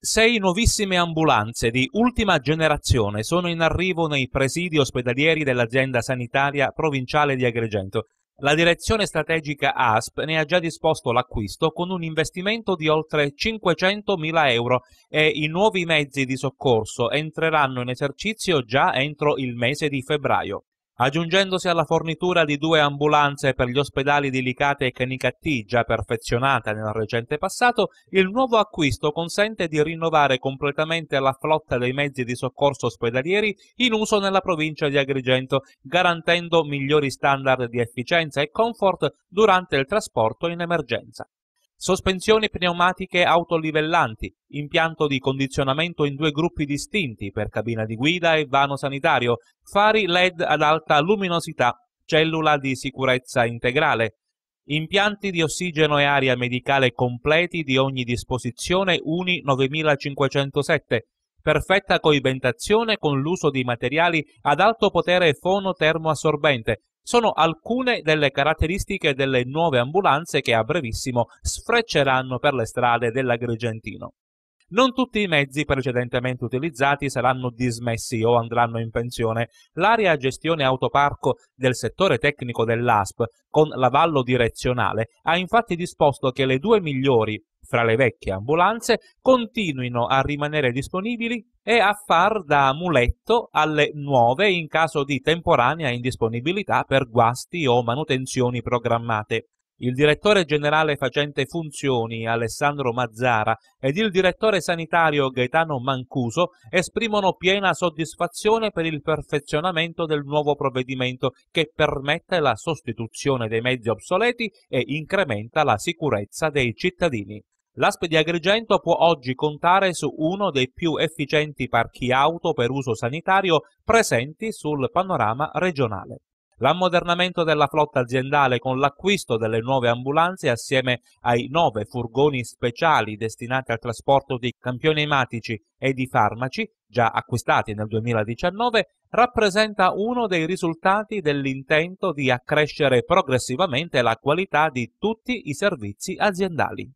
Sei nuovissime ambulanze di ultima generazione sono in arrivo nei presidi ospedalieri dell'azienda sanitaria provinciale di Agrigento. La direzione strategica ASP ne ha già disposto l'acquisto con un investimento di oltre 500.000 euro e i nuovi mezzi di soccorso entreranno in esercizio già entro il mese di febbraio aggiungendosi alla fornitura di due ambulanze per gli ospedali di Licata e Canicattì, già perfezionata nel recente passato, il nuovo acquisto consente di rinnovare completamente la flotta dei mezzi di soccorso ospedalieri in uso nella provincia di Agrigento, garantendo migliori standard di efficienza e comfort durante il trasporto in emergenza. Sospensioni pneumatiche autolivellanti, impianto di condizionamento in due gruppi distinti per cabina di guida e vano sanitario, fari LED ad alta luminosità, cellula di sicurezza integrale, impianti di ossigeno e aria medicale completi di ogni disposizione UNI 9507, perfetta coibentazione con l'uso di materiali ad alto potere fono termoassorbente, sono alcune delle caratteristiche delle nuove ambulanze che a brevissimo sfrecceranno per le strade dell'Agrigentino. Non tutti i mezzi precedentemente utilizzati saranno dismessi o andranno in pensione. L'area gestione autoparco del settore tecnico dell'ASP, con l'avallo direzionale, ha infatti disposto che le due migliori fra le vecchie ambulanze continuino a rimanere disponibili e a far da muletto alle nuove in caso di temporanea indisponibilità per guasti o manutenzioni programmate il direttore generale facente funzioni Alessandro Mazzara ed il direttore sanitario Gaetano Mancuso esprimono piena soddisfazione per il perfezionamento del nuovo provvedimento che permette la sostituzione dei mezzi obsoleti e incrementa la sicurezza dei cittadini. L'Asp di Agrigento può oggi contare su uno dei più efficienti parchi auto per uso sanitario presenti sul panorama regionale. L'ammodernamento della flotta aziendale con l'acquisto delle nuove ambulanze assieme ai nove furgoni speciali destinati al trasporto di campioni ematici e di farmaci, già acquistati nel 2019, rappresenta uno dei risultati dell'intento di accrescere progressivamente la qualità di tutti i servizi aziendali.